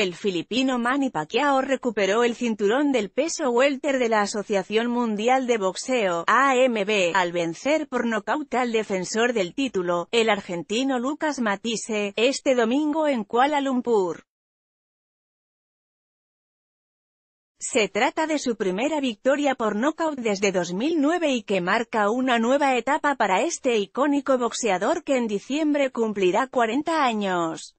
El filipino Manny Pacquiao recuperó el cinturón del peso welter de la Asociación Mundial de Boxeo, AMB, al vencer por nocaut al defensor del título, el argentino Lucas Matisse, este domingo en Kuala Lumpur. Se trata de su primera victoria por nocaut desde 2009 y que marca una nueva etapa para este icónico boxeador que en diciembre cumplirá 40 años.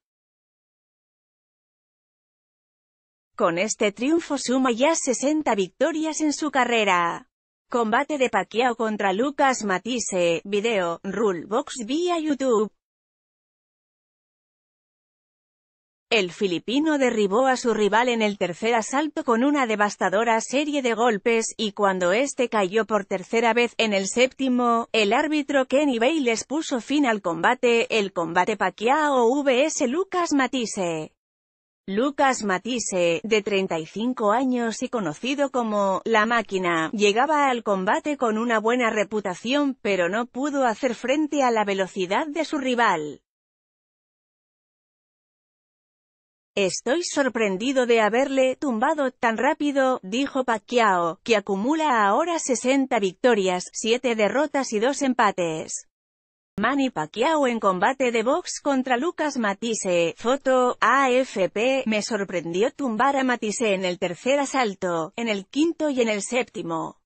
Con este triunfo suma ya 60 victorias en su carrera. Combate de Pacquiao contra Lucas Matisse, video, Rulebox vía YouTube. El filipino derribó a su rival en el tercer asalto con una devastadora serie de golpes, y cuando este cayó por tercera vez en el séptimo, el árbitro Kenny Bayles puso fin al combate, el combate Pacquiao vs Lucas Matisse. Lucas Matisse, de 35 años y conocido como «La Máquina», llegaba al combate con una buena reputación pero no pudo hacer frente a la velocidad de su rival. Estoy sorprendido de haberle tumbado tan rápido, dijo Pacquiao, que acumula ahora 60 victorias, 7 derrotas y 2 empates. Manny Pacquiao en combate de box contra Lucas Matisse, foto, AFP, me sorprendió tumbar a Matisse en el tercer asalto, en el quinto y en el séptimo.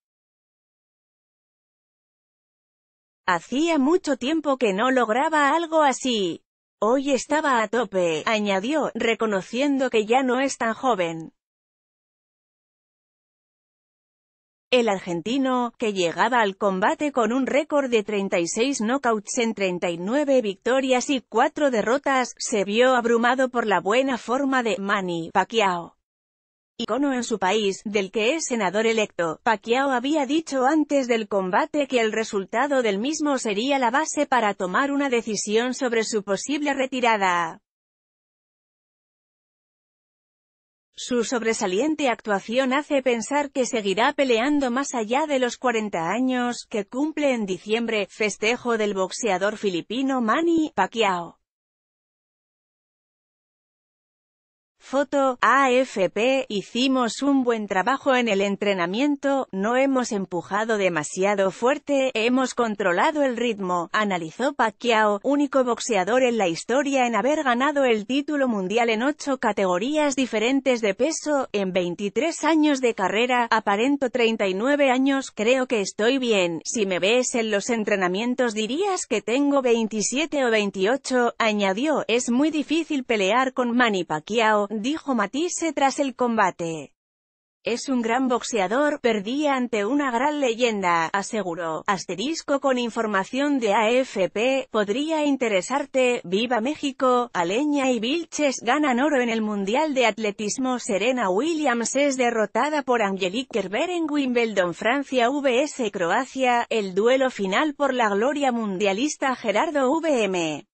Hacía mucho tiempo que no lograba algo así. Hoy estaba a tope, añadió, reconociendo que ya no es tan joven. el argentino, que llegaba al combate con un récord de 36 knockouts en 39 victorias y 4 derrotas, se vio abrumado por la buena forma de Manny Pacquiao. Icono en su país, del que es senador electo, Pacquiao había dicho antes del combate que el resultado del mismo sería la base para tomar una decisión sobre su posible retirada. Su sobresaliente actuación hace pensar que seguirá peleando más allá de los 40 años que cumple en diciembre, festejo del boxeador filipino Manny Pacquiao. Foto, AFP, hicimos un buen trabajo en el entrenamiento, no hemos empujado demasiado fuerte, hemos controlado el ritmo, analizó Pacquiao, único boxeador en la historia en haber ganado el título mundial en ocho categorías diferentes de peso, en 23 años de carrera, aparento 39 años, creo que estoy bien, si me ves en los entrenamientos dirías que tengo 27 o 28, añadió, es muy difícil pelear con Manny Pacquiao, dijo Matisse tras el combate. Es un gran boxeador, perdí ante una gran leyenda, aseguró. Asterisco con información de AFP, podría interesarte, viva México, Aleña y Vilches ganan oro en el Mundial de Atletismo Serena Williams es derrotada por Angelique Kerber en Wimbledon Francia vs Croacia, el duelo final por la gloria mundialista Gerardo VM.